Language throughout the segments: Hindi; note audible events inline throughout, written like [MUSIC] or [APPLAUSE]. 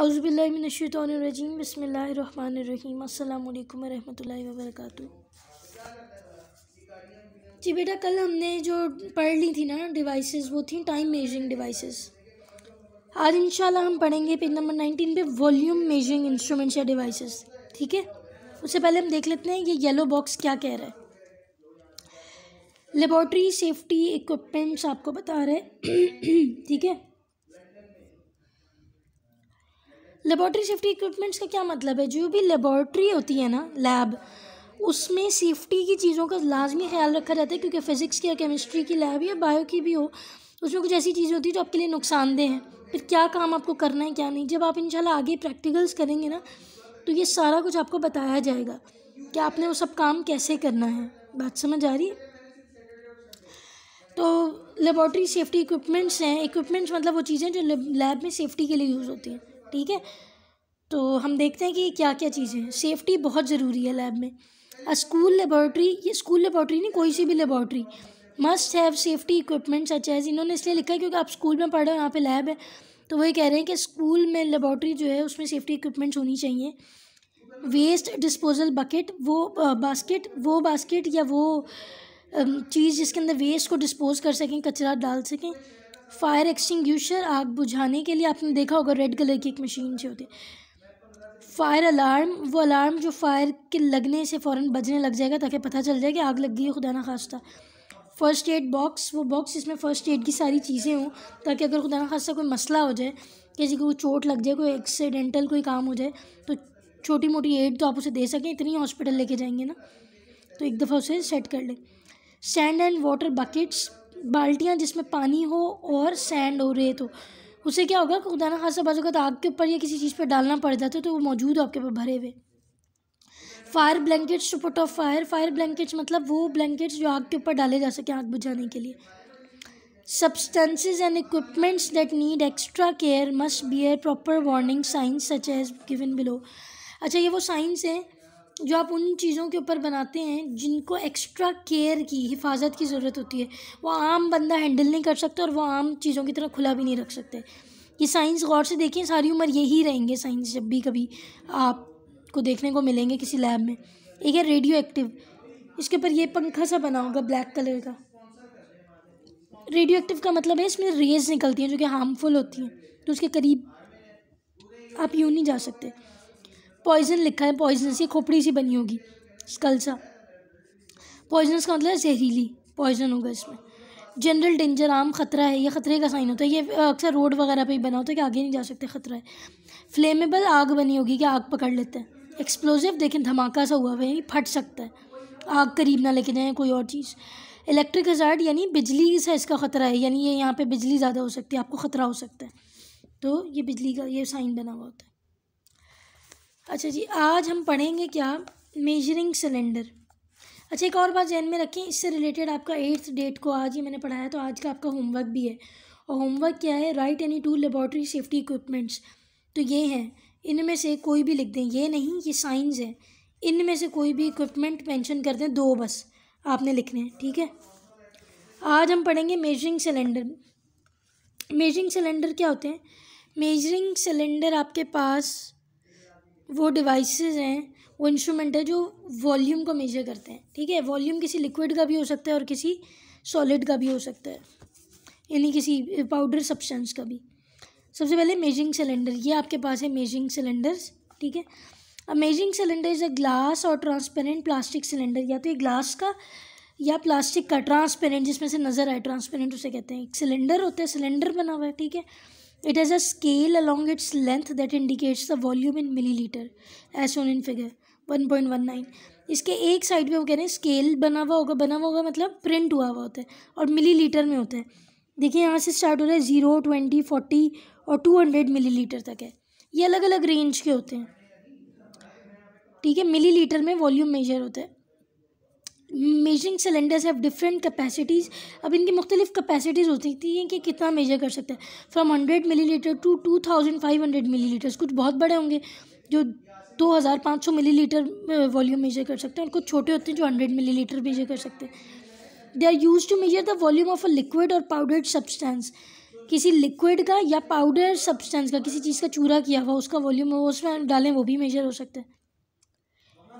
आउज़बिल्लिमिनशैतरजीम बसमीम अल्लाम वरहमल वर्क जी बेटा कल हमने जो पढ़ ली थी ना डिवाइसेस वो थी टाइम मेजरिंग डिवाइसेस आज इंशाल्लाह हम पढ़ेंगे पेज नंबर नाइनटीन पे वॉल्यूम मेजरिंग इंस्ट्रूमेंट्स या डिवाइसेस ठीक है उससे पहले हम देख लेते हैं ये येलो बॉक्स क्या कह रहा है लेबॉर्ट्री सेफ्टी इक्विपमेंट्स आपको बता रहे हैं [CLEARS THROAT] ठीक है लेबॉर्ट्री सेफ्टी इक्विपमेंट्स का क्या मतलब है जो भी लेबॉर्ट्री होती है ना लैब उसमें सेफ्टी की चीज़ों का लाजमी ख्याल रखा जाता है क्योंकि फ़िज़िक्स की या केमिस्ट्री की लैब या बायो की भी हो उसमें कुछ ऐसी चीज़ें होती है जो आपके लिए नुकसानदेह हैं फिर क्या काम आपको करना है क्या नहीं जब आप इंशाल्लाह आगे प्रैक्टिकल्स करेंगे ना तो ये सारा कुछ आपको बताया जाएगा कि आपने वो सब काम कैसे करना है बात समझ आ रही है तो लेबॉर्ट्री सेफ्टी इक्विपमेंट्स हैं इक्विपमेंट्स मतलब वो चीज़ें जो लैब में सेफ्टी के लिए यूज़ होती हैं ठीक है तो हम देखते हैं कि क्या क्या चीज़ें हैं सेफ्टी बहुत ज़रूरी है लैब में अ स्कूल लेबॉर्ट्री ये स्कूल लेबॉर्ट्री नहीं कोई सी भी laboratory must have safety equipments such as इन्होंने इसलिए लिखा है क्योंकि आप स्कूल में पढ़ रहे हो यहाँ पे लैब है तो वही कह रहे हैं कि स्कूल में लेबॉर्ट्री जो है उसमें सेफ्टी इक्विपमेंट्स होनी चाहिए वेस्ट डिस्पोजल बकेट वो बास्केट वो बास्केट या वो चीज़ जिसके अंदर वेस्ट को डिस्पोज कर सकें कचरा डाल सकें फायर एक्सटिंग आग बुझाने के लिए आपने देखा होगा रेड कलर की एक मशीन जो होती है फायर अलार्म वो अलार्म जो फायर के लगने से फ़ौर बजने लग जाएगा ताकि पता चल जाए कि आग लग गई है खुदा ना खास्ता फ़र्स्ट एड बॉक्स वो बॉक्स जिसमें फ़र्स्ट एड की सारी चीज़ें हों ताकि अगर खुदा ना खास्ता कोई मसला हो जाए किसी को चोट लग जाए कोई एक्सीडेंटल कोई काम हो जाए तो छोटी मोटी एड तो आप उसे दे सकें इतनी हॉस्पिटल लेके जाएंगे ना तो एक दफ़ा उसे सेट कर लें सैंड एंड वाटर बकेट्स बाल्टियाँ जिसमें पानी हो और सैंड हो रेत हो उसे क्या होगा खुदाना खुदा ना खासा तो आग के ऊपर या किसी चीज़ पर डालना पड़ जाता है तो, तो वो मौजूद आपके ऊपर भरे हुए fire blankets to put off fire fire blankets मतलब वो ब्लैंकेट्स जो आग के ऊपर डाले जा सके आग बुझाने के लिए substances and equipments that need extra care must bear proper warning signs such as given below अच्छा ये वो साइंस हैं जो आप उन चीज़ों के ऊपर बनाते हैं जिनको एक्स्ट्रा केयर की हिफाजत की ज़रूरत होती है वो आम बंदा हैंडल नहीं कर सकता और वो आम चीज़ों की तरह खुला भी नहीं रख सकते ये साइंस गौर से देखें सारी उम्र यही रहेंगे साइंस जब भी कभी आपको देखने को मिलेंगे किसी लैब में एक है रेडियो एक्टिव इसके ऊपर ये पंखा सा बना होगा ब्लैक कलर का रेडियो एक्टिव का मतलब है इसमें रेज निकलती हैं जो कि हार्मफुल होती हैं तो उसके करीब आप यूँ नहीं जा सकते पॉइजन लिखा है पॉइजनस ये खोपड़ी सी बनी होगी सा पॉइजनस का मतलब जहरीली पॉइजन होगा इसमें जनरल डेंजर आम खतरा है ये खतरे का साइन होता है ये अक्सर रोड वगैरह पे ही बना होता है कि आगे नहीं जा सकते खतरा है फ्लेमेबल आग बनी होगी कि आग पकड़ लेते हैं एक्सप्लोजिव देखें धमाका सा हुआ है फट सकता है आग करीब ना लेके जाएँ कोई और चीज़ इलेक्ट्रिक हजार्ड यानी बिजली से इसका ख़तरा है यानी ये यहाँ पे बिजली ज़्यादा हो सकती है आपको ख़तरा हो सकता है तो ये बिजली का ये साइन बना हुआ होता है अच्छा जी आज हम पढ़ेंगे क्या मेजरिंग सिलेंडर अच्छा एक और बात जहन में रखें इससे रिलेटेड आपका एट्थ डेट को आज ही मैंने पढ़ाया तो आज का आपका होमवर्क भी है और होमवर्क क्या है write any two laboratory safety equipments तो ये हैं इनमें से कोई भी लिख दें ये नहीं ये साइंस है इनमें से कोई भी इक्विपमेंट मैंशन कर दें दो बस आपने लिखने हैं ठीक है आज हम पढ़ेंगे मेजरिंग सिलेंडर मेजरिंग सिलेंडर क्या होते हैं मेजरिंग सिलेंडर आपके पास वो डिवाइसेस हैं वो इंस्ट्रूमेंट है जो वॉल्यूम को मेजर करते हैं ठीक है वॉल्यूम किसी लिक्विड का भी हो सकता है और किसी सॉलिड का भी हो सकता है यानी किसी पाउडर सब्सटेंस का भी सबसे पहले मेजिंग सिलेंडर ये आपके पास है मेजिंग सिलेंडर्स ठीक है अब measuring cylinder is a glass और ट्रांसपेरेंट प्लास्टिक सिलेंडर या तो ये ग्लास का या प्लास्टिक का ट्रांसपेरेंट जिसमें से नज़र आए ट्रांसपेरेंट उसे कहते हैं एक सिलेंडर होता है सिलेंडर बना हुआ है ठीक है it along its length that indicates the volume in millilitre volume in in figure one point one nine इसके एक साइड पे वो कह रहे हैं स्केल बना हुआ होगा बना हुआ होगा मतलब प्रिंट हुआ हुआ होता है और मिली लीटर में होता है देखिए यहाँ से स्टार्ट हो रहा है ज़ीरो ट्वेंटी फोर्टी और टू हंड्रेड मिली लीटर तक है ये अलग अलग रेंज के होते हैं ठीक है मिली लीटर में वॉल्यूम मेजर होता है measuring cylinders have different capacities अब इनकी मुख्तलिफ कैपेसिटीज़ होती थी हैं कि कितना मेजर कर सकता है from hundred millilitre to two thousand five hundred millilitres कुछ बहुत बड़े होंगे जो दो हज़ार पाँच सौ मिली लीटर वॉल्यूम मेजर कर सकते हैं और कुछ छोटे होते हैं जो हंड्रेड मिली लीटर मेजर कर सकते हैं they are use to measure the volume of a liquid और पाउडर्ड सब्सटेंस किसी लिक्विड का या पाउडर सब्सटेंस का किसी चीज़ का चूरा किया हुआ उसका वॉल्यूम वो उसमें डालें वो भी मेजर हो सकता है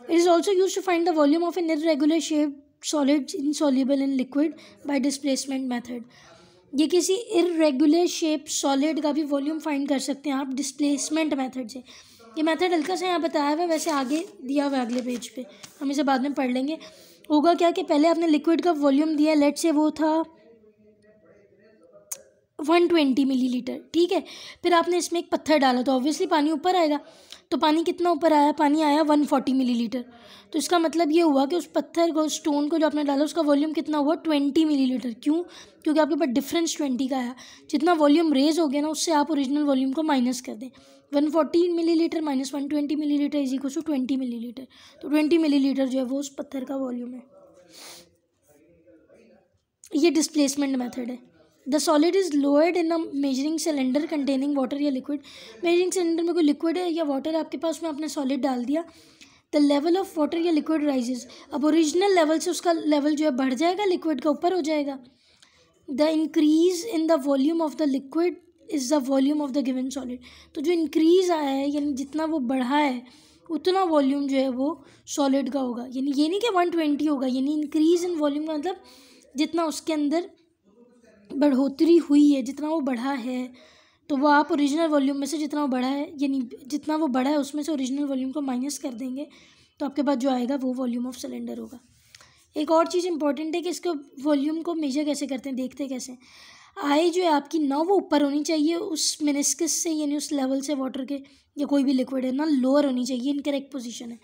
It is also used to find the volume of an irregular shape solid insoluble in liquid by displacement method. ये किसी irregular shape solid का भी volume find कर सकते हैं आप displacement method से ये method हल्का सा यहाँ बताया हुआ वैसे आगे दिया हुआ अगले पेज पे हम इसे बाद में पढ़ लेंगे होगा क्या कि पहले आपने लिक्विड का वॉल्यूम दिया लेट से वो था वन ट्वेंटी मिलीलीटर ठीक है फिर आपने इसमें एक पत्थर डाला तो ऑब्वियसली पानी ऊपर आएगा तो पानी कितना ऊपर आया पानी आया वन मिली लीटर तो इसका मतलब ये हुआ कि उस पत्थर को स्टोन को जो आपने डाला उसका वॉल्यूम कितना हुआ मिली लीटर क्यों क्योंकि आपके पास डिफरेंस ट्वेंटी का आया जितना वॉल्यूम रेज हो गया ना उससे आप ओरिजिनल वॉल्यूम को माइनस कर दें one forty millilitre minus one twenty millilitre is equal to twenty millilitre तो ट्वेंटी मिली लीटर जो है वो उस पत्थर का वॉल्यूम है ये डिस्प्लेसमेंट मेथड है the solid is lowered in a measuring cylinder containing water या लिक्विड मेजरिंग सिलेंडर में कोई लिक्विड है या वाटर आपके पास में आपने सॉलिड डाल दिया द लेवल ऑफ वाटर या लिक्विड राइजेज अब ओरिजिनल लेवल से उसका लेवल जो है बढ़ जाएगा लिक्विड का ऊपर हो जाएगा the increase in the volume of the liquid is the volume of the given solid तो जो इंक्रीज़ आया है यानी जितना वो बढ़ा है उतना वॉल्यूम जो है वो सॉलिड का होगा यानी ये नहीं कि वन ट्वेंटी होगा यानी इंक्रीज़ इन वॉल्यूम का मतलब जितना उसके अंदर बढ़ोतरी हुई है जितना वो बढ़ा है तो वो आप ओरिजिनल वॉल्यूम में से जितना वो बढ़ा है यानी जितना वो बढ़ा है उसमें से ओरिजिनल वॉल्यूम को माइनस कर देंगे तो आपके पास जो आएगा वो वॉल्यूम ऑफ सिलेंडर होगा एक और चीज़ इंपॉर्टेंट है कि इसको वॉल्यूम को मेजर कैसे करते हैं देखते कैसे आई जो है आपकी ना वो ऊपर होनी चाहिए उस मिनिस्किस से यानी उस लेवल से वाटर के या कोई भी लिक्विड है ना लोअर होनी चाहिए इन करेक्ट पोजीशन है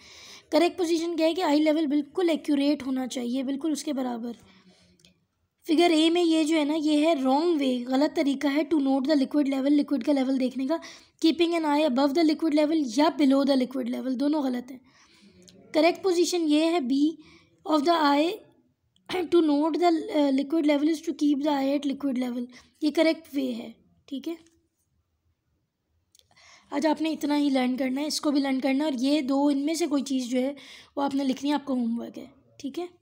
करेक्ट पोजीशन क्या है कि आई लेवल बिल्कुल एक्यूरेट होना चाहिए बिल्कुल उसके बराबर फिगर ए में ये जो है ना ये है रॉन्ग वे गलत तरीका है to note the liquid level liquid का लेवल देखने का keeping an eye above the liquid level या बिलो द लिक्विड लेवल दोनों गलत हैं करेक्ट पोजिशन ये है be of the eye to note the liquid level is to keep the eye at liquid level ये करेक्ट वे है ठीक है आज आपने इतना ही लर्न करना है इसको भी लर्न करना है और ये दो इनमें से कोई चीज़ जो है वो आपने लिखनी है आपका होमवर्क है ठीक है